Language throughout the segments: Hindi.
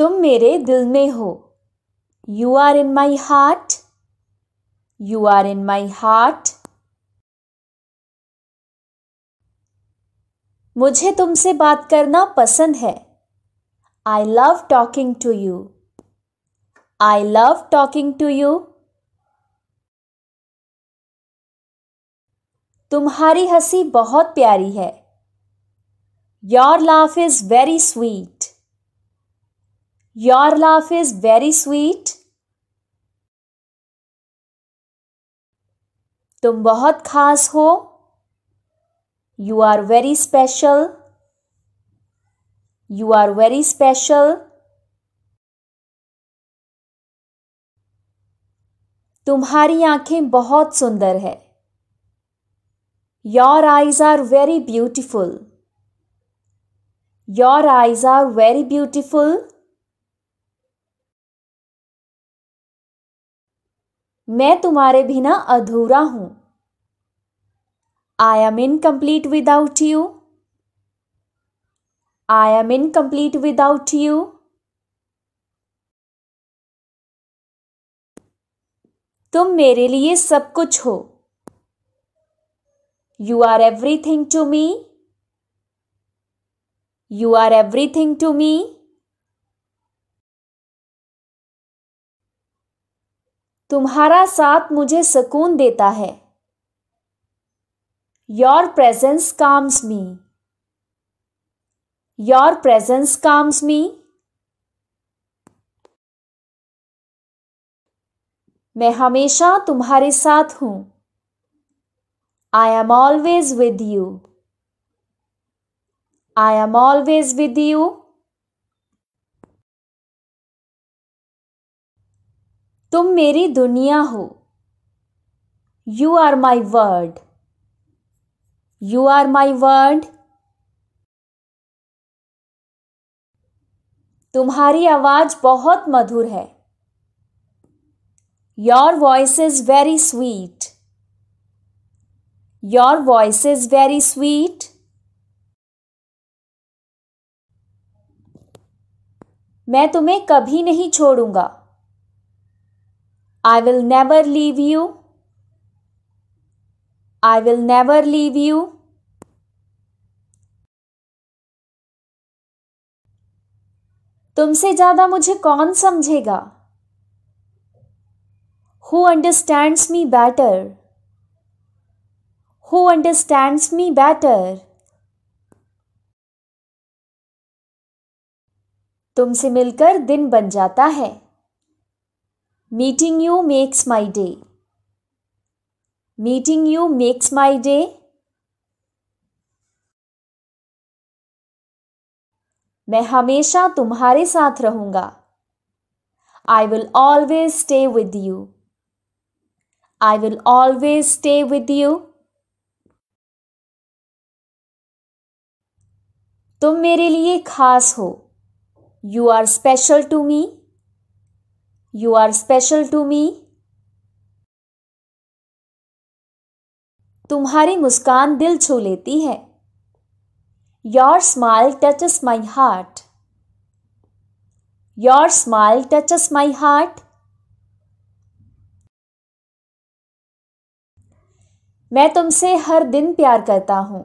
तुम मेरे दिल में हो you are in my heart you are in my heart मुझे तुमसे बात करना पसंद है I love talking to you I love talking to you तुम्हारी हंसी बहुत प्यारी है your laugh is very sweet Your laugh is very sweet. तुम बहुत खास हो you are very special you are very special तुम्हारी आंखें बहुत सुंदर है your eyes are very beautiful your eyes are very beautiful मैं तुम्हारे बिना अधूरा हूं I am incomplete without you I am incomplete without you तुम मेरे लिए सब कुछ हो you are everything to me you are everything to me तुम्हारा साथ मुझे सुकून देता है your presence calms me your presence calms me मैं हमेशा तुम्हारे साथ हूं I am always with you I am always with you तुम मेरी दुनिया हो you are my word you are my world तुम्हारी आवाज बहुत मधुर है your voice is very sweet your voice is very sweet मैं तुम्हें कभी नहीं छोड़ूंगा I will never leave you I will never leave you तुमसे ज्यादा मुझे कौन समझेगा who understands me better who understands me better तुमसे मिलकर दिन बन जाता है Meeting you makes my day. Meeting you makes my day. मैं हमेशा तुम्हारे साथ रहूंगा I will always stay with you I will always stay with you तुम मेरे लिए खास हो you are special to me You are special to me. तुम्हारी मुस्कान दिल छू लेती है your smile touches my heart your smile touches my heart मैं तुमसे हर दिन प्यार करता हूं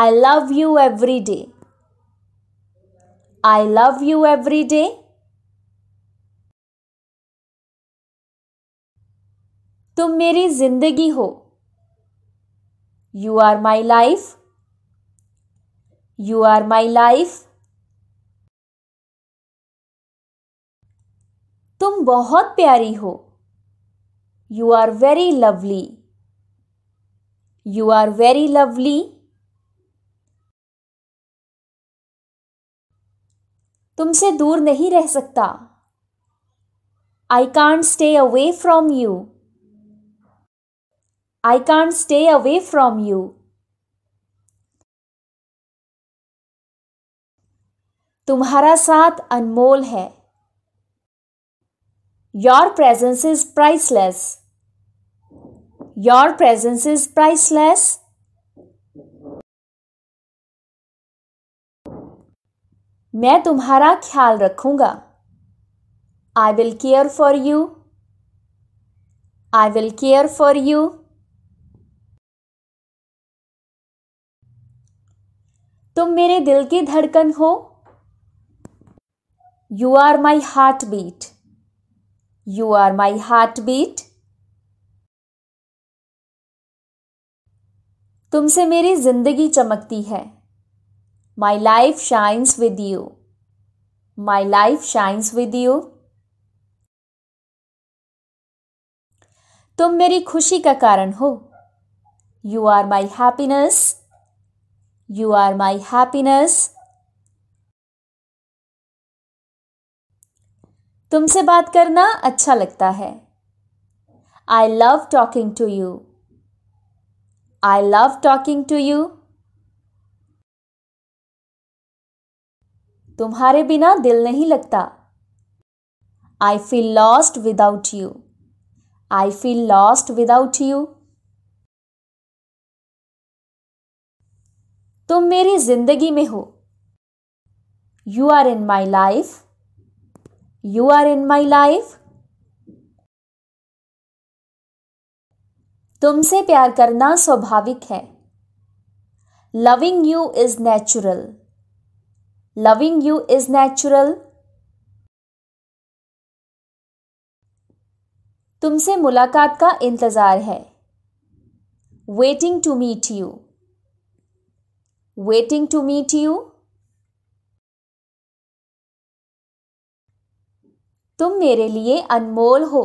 I love you every day I love you every day तुम मेरी जिंदगी हो you are my life you are my life तुम बहुत प्यारी हो you are very lovely you are very lovely तुमसे दूर नहीं रह सकता I can't stay away from you I can't stay away from you. तुम्हारा साथ अनमोल है your presence is priceless your presence is priceless मैं तुम्हारा ख्याल रखूंगा I will care for you I will care for you तुम मेरे दिल की धड़कन हो you are my heartbeat you are my heartbeat तुमसे मेरी जिंदगी चमकती है my life shines with you my life shines with you तुम मेरी खुशी का कारण हो you are my happiness You are my happiness. तुमसे बात करना अच्छा लगता है I love talking to you I love talking to you तुम्हारे बिना दिल नहीं लगता I feel lost without you I feel lost without you तुम मेरी जिंदगी में हो you are in my life you are in my life तुमसे प्यार करना स्वाभाविक है loving you is natural loving you is natural तुमसे मुलाकात का इंतजार है waiting to meet you waiting to meet you? तुम मेरे लिए अनमोल हो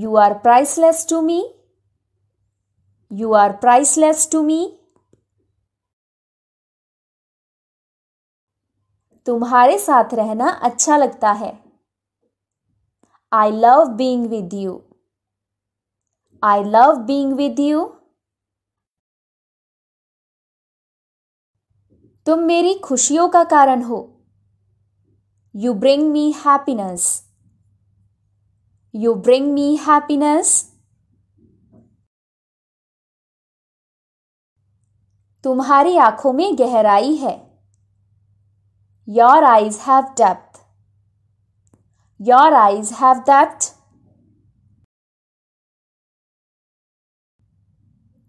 you are priceless to me you are priceless to me तुम्हारे साथ रहना अच्छा लगता है I love being with you I love being with you तुम मेरी खुशियों का कारण हो you bring me happiness you bring me happiness तुम्हारी आंखों में गहराई है your eyes have depth your eyes have depth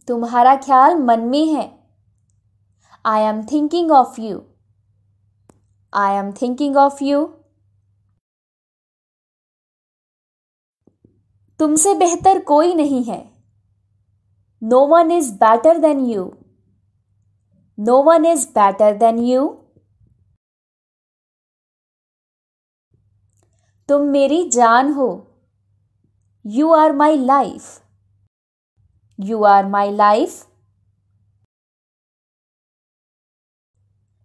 तुम्हारा ख्याल मन में है I am thinking of you I am thinking of you तुमसे बेहतर कोई नहीं है no one is better than you no one is better than you तुम मेरी जान हो you are my life you are my life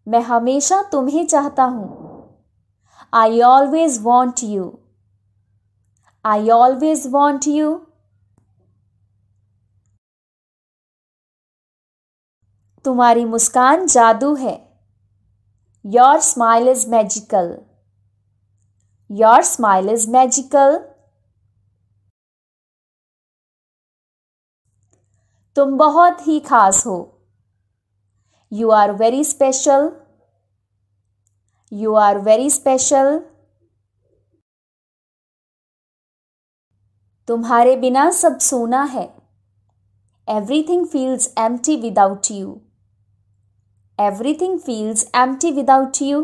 मैं हमेशा तुम्हें चाहता हूं I always want you I always want you तुम्हारी मुस्कान जादू है your smile is magical your smile is magical तुम बहुत ही खास हो You are very special. You are very special. तुम्हारे बिना सब सोना है everything feels empty without you everything feels empty without you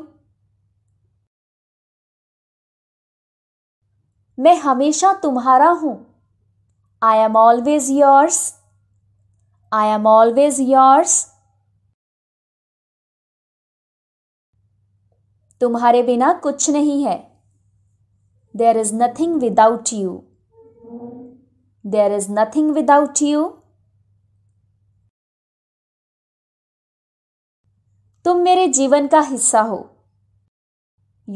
मैं हमेशा तुम्हारा हूं I am always yours I am always yours तुम्हारे बिना कुछ नहीं है there is nothing without you there is nothing without you तुम मेरे जीवन का हिस्सा हो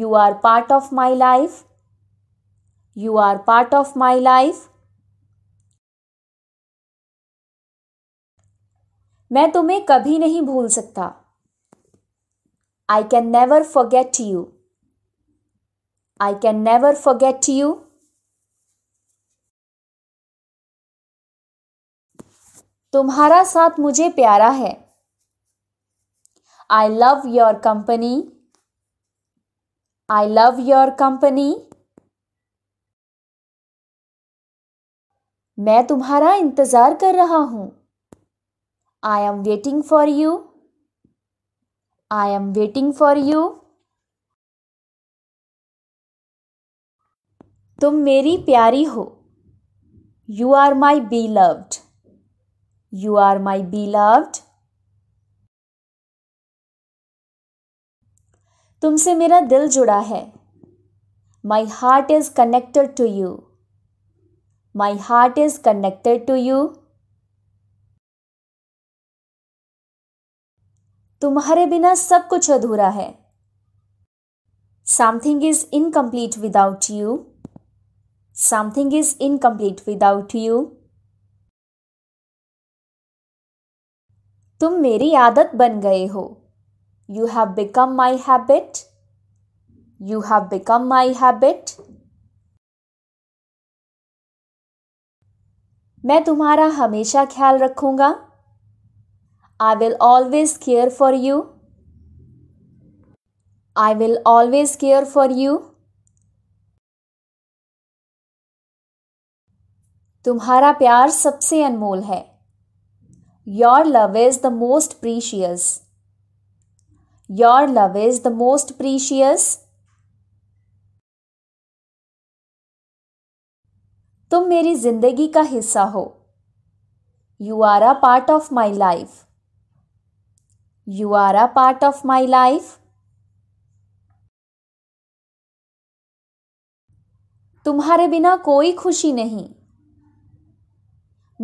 you are part of my life you are part of my life मैं तुम्हें कभी नहीं भूल सकता I can never forget you. I can never forget you. तुम्हारा साथ मुझे प्यारा है I love your company I love your company मैं तुम्हारा इंतज़ार कर रहा हूं I am waiting for you I am waiting for you तुम मेरी प्यारी हो you are my beloved you are my beloved तुमसे मेरा दिल जुड़ा है my heart is connected to you my heart is connected to you तुम्हारे बिना सब कुछ अधूरा है something is incomplete without you something is incomplete without you तुम मेरी आदत बन गए हो you have become my habit you have become my habit मैं तुम्हारा हमेशा ख्याल रखूंगा I will always care for you. I will always care for you. तुम्हारा प्यार सबसे अनमोल है your love is the most precious your love is the most precious तुम मेरी जिंदगी का हिस्सा हो you are a part of my life You are a part of my life. तुम्हारे बिना कोई खुशी नहीं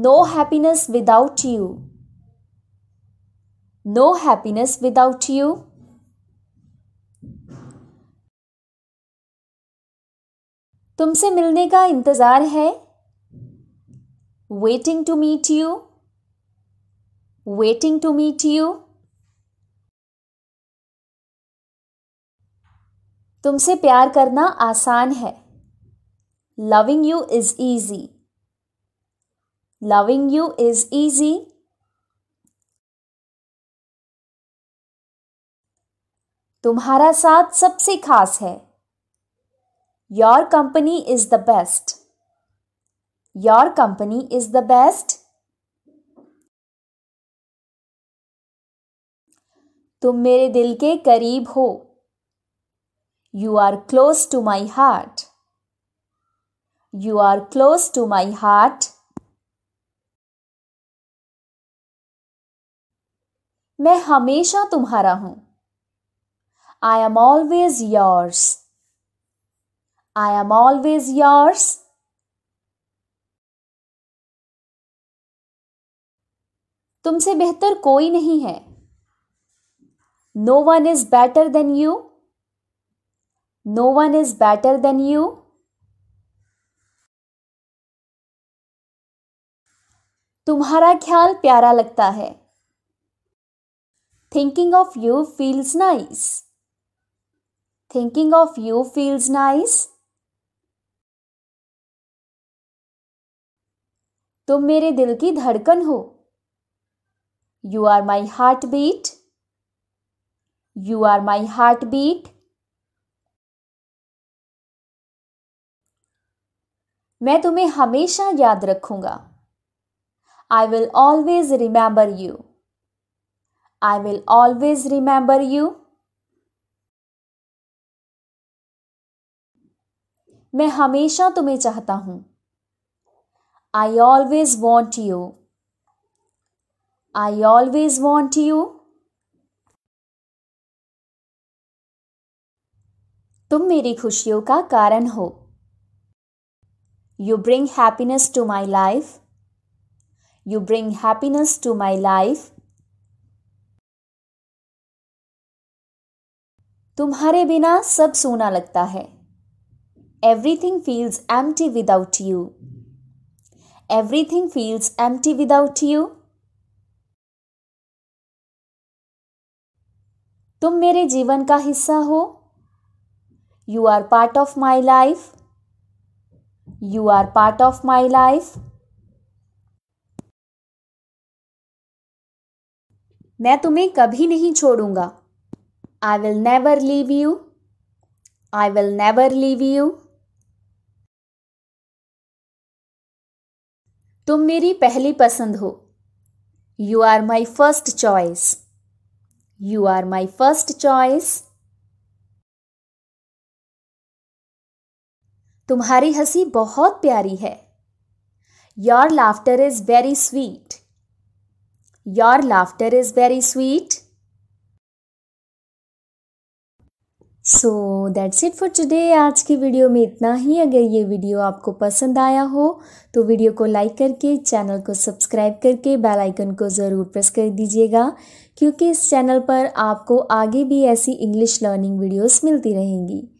no happiness without you no happiness without you तुमसे मिलने का इंतजार है waiting to meet you waiting to meet you तुमसे प्यार करना आसान है loving you is easy loving you is easy तुम्हारा साथ सबसे खास है your company is the best your company is the best तुम मेरे दिल के करीब हो You are close to my heart. You are close to my heart. मैं हमेशा तुम्हारा हूं I am always yours I am always yours तुमसे बेहतर कोई नहीं है no one is better than you No one is better than you. तुम्हारा ख्याल प्यारा लगता है thinking of you feels nice thinking of you feels nice तुम मेरे दिल की धड़कन हो you are my heartbeat you are my heartbeat मैं तुम्हें हमेशा याद रखूंगा I will always remember you I will always remember you मैं हमेशा तुम्हें चाहता हूं I always want you I always want you तुम मेरी खुशियों का कारण हो You bring happiness to my life. You bring happiness to my life. तुम्हारे बिना सब सोना लगता है everything feels empty without you everything feels empty without you तुम मेरे जीवन का हिस्सा हो you are part of my life you are part of my life मैं तुम्हें कभी नहीं छोड़ूंगा I will never leave you I will never leave you तुम मेरी पहली पसंद हो you are my first choice you are my first choice तुम्हारी हंसी बहुत प्यारी है your laughter is very sweet your laughter is very sweet so that's it for today आज की वीडियो में इतना ही अगर ये वीडियो आपको पसंद आया हो तो वीडियो को लाइक करके चैनल को सब्सक्राइब करके बेल आइकन को ज़रूर प्रेस कर दीजिएगा क्योंकि इस चैनल पर आपको आगे भी ऐसी इंग्लिश लर्निंग वीडियोस मिलती रहेंगी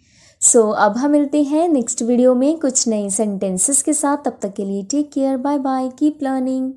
सो so, अब हम मिलते हैं नेक्स्ट वीडियो में कुछ नए सेंटेंसेस के साथ तब तक के लिए take care bye bye keep learning